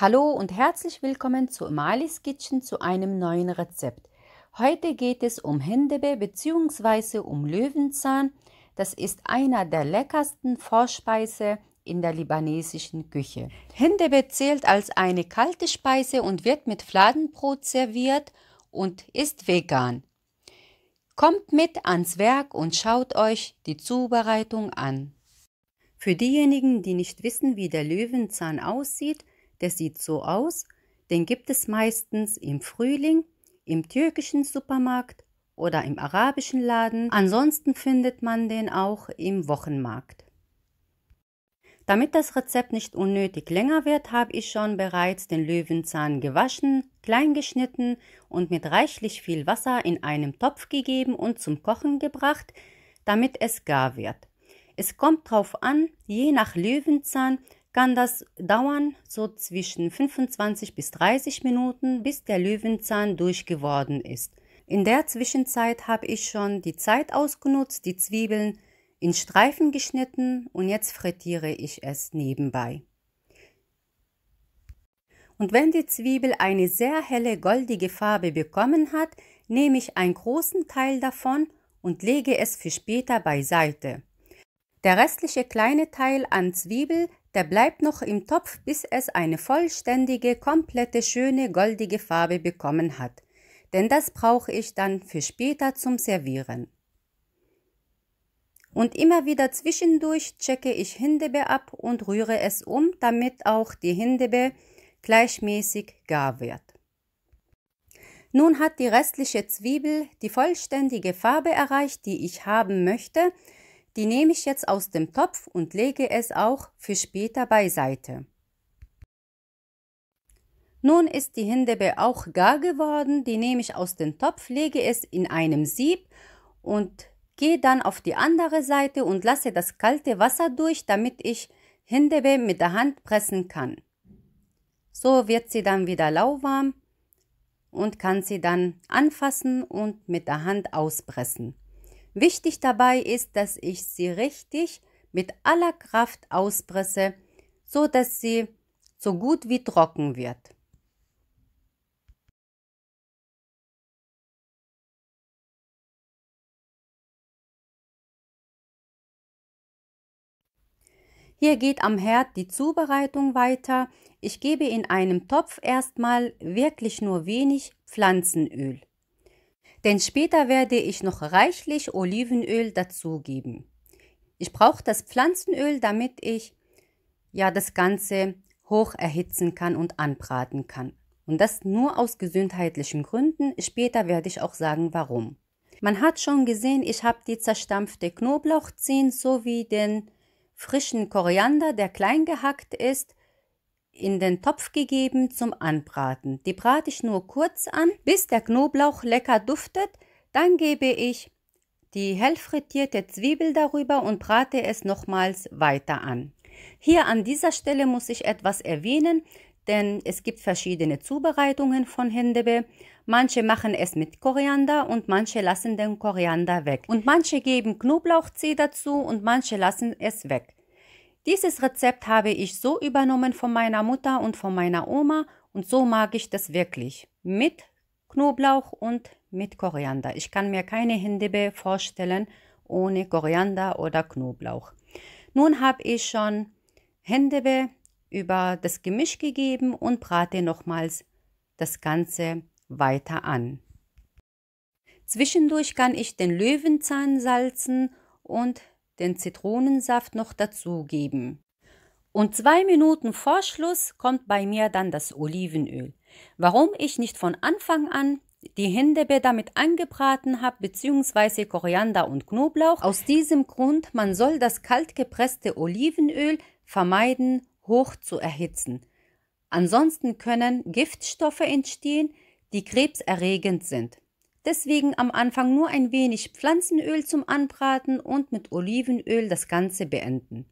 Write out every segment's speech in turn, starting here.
Hallo und herzlich willkommen zu Malis Kitchen zu einem neuen Rezept. Heute geht es um Hindebe bzw. um Löwenzahn. Das ist einer der leckersten Vorspeise in der libanesischen Küche. Hindebe zählt als eine kalte Speise und wird mit Fladenbrot serviert und ist vegan. Kommt mit ans Werk und schaut euch die Zubereitung an. Für diejenigen, die nicht wissen, wie der Löwenzahn aussieht, der sieht so aus, den gibt es meistens im Frühling, im türkischen Supermarkt oder im arabischen Laden. Ansonsten findet man den auch im Wochenmarkt. Damit das Rezept nicht unnötig länger wird, habe ich schon bereits den Löwenzahn gewaschen, klein geschnitten und mit reichlich viel Wasser in einem Topf gegeben und zum Kochen gebracht, damit es gar wird. Es kommt drauf an, je nach Löwenzahn kann das dauern so zwischen 25 bis 30 Minuten, bis der Löwenzahn durchgeworden ist. In der Zwischenzeit habe ich schon die Zeit ausgenutzt, die Zwiebeln in Streifen geschnitten und jetzt frittiere ich es nebenbei. Und wenn die Zwiebel eine sehr helle goldige Farbe bekommen hat, nehme ich einen großen Teil davon und lege es für später beiseite. Der restliche kleine Teil an Zwiebel der bleibt noch im Topf, bis es eine vollständige, komplette, schöne, goldige Farbe bekommen hat. Denn das brauche ich dann für später zum Servieren. Und immer wieder zwischendurch checke ich Hindebe ab und rühre es um, damit auch die Hindebe gleichmäßig gar wird. Nun hat die restliche Zwiebel die vollständige Farbe erreicht, die ich haben möchte die nehme ich jetzt aus dem Topf und lege es auch für später beiseite. Nun ist die Hindebe auch gar geworden, die nehme ich aus dem Topf, lege es in einem Sieb und gehe dann auf die andere Seite und lasse das kalte Wasser durch, damit ich Hindebe mit der Hand pressen kann. So wird sie dann wieder lauwarm und kann sie dann anfassen und mit der Hand auspressen. Wichtig dabei ist, dass ich sie richtig mit aller Kraft auspresse, so dass sie so gut wie trocken wird. Hier geht am Herd die Zubereitung weiter. Ich gebe in einem Topf erstmal wirklich nur wenig Pflanzenöl denn später werde ich noch reichlich Olivenöl dazugeben. Ich brauche das Pflanzenöl, damit ich ja das Ganze hoch erhitzen kann und anbraten kann. Und das nur aus gesundheitlichen Gründen. Später werde ich auch sagen, warum. Man hat schon gesehen, ich habe die zerstampfte Knoblauchzehen sowie den frischen Koriander, der klein gehackt ist, in den Topf gegeben zum Anbraten. Die brate ich nur kurz an, bis der Knoblauch lecker duftet. Dann gebe ich die hell frittierte Zwiebel darüber und brate es nochmals weiter an. Hier an dieser Stelle muss ich etwas erwähnen, denn es gibt verschiedene Zubereitungen von Hendebe. Manche machen es mit Koriander und manche lassen den Koriander weg. Und manche geben Knoblauchzeh dazu und manche lassen es weg. Dieses Rezept habe ich so übernommen von meiner Mutter und von meiner Oma und so mag ich das wirklich. Mit Knoblauch und mit Koriander. Ich kann mir keine Hindebe vorstellen ohne Koriander oder Knoblauch. Nun habe ich schon Hindebe über das Gemisch gegeben und brate nochmals das Ganze weiter an. Zwischendurch kann ich den Löwenzahn salzen und den Zitronensaft noch dazugeben. Und zwei Minuten vor Schluss kommt bei mir dann das Olivenöl. Warum ich nicht von Anfang an die Hindebäder mit angebraten habe bzw. Koriander und Knoblauch. Aus diesem Grund, man soll das kalt gepresste Olivenöl vermeiden, hoch zu erhitzen. Ansonsten können Giftstoffe entstehen, die krebserregend sind. Deswegen am Anfang nur ein wenig Pflanzenöl zum Anbraten und mit Olivenöl das Ganze beenden.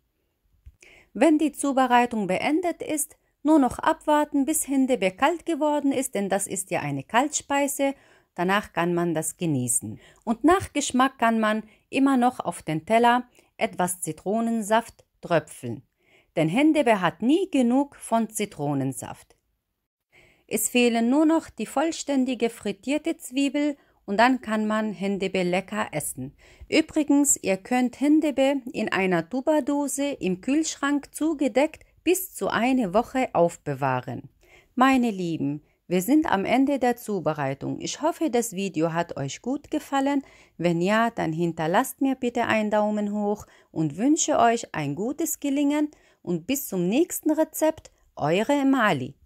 Wenn die Zubereitung beendet ist, nur noch abwarten, bis Hindebe kalt geworden ist, denn das ist ja eine Kaltspeise. Danach kann man das genießen. Und nach Geschmack kann man immer noch auf den Teller etwas Zitronensaft tröpfeln. Denn Hindebe hat nie genug von Zitronensaft. Es fehlen nur noch die vollständige frittierte Zwiebel und dann kann man Hendebe lecker essen. Übrigens, ihr könnt Hendebe in einer Tuberdose im Kühlschrank zugedeckt bis zu eine Woche aufbewahren. Meine Lieben, wir sind am Ende der Zubereitung. Ich hoffe, das Video hat euch gut gefallen. Wenn ja, dann hinterlasst mir bitte einen Daumen hoch und wünsche euch ein gutes Gelingen und bis zum nächsten Rezept, eure Mali.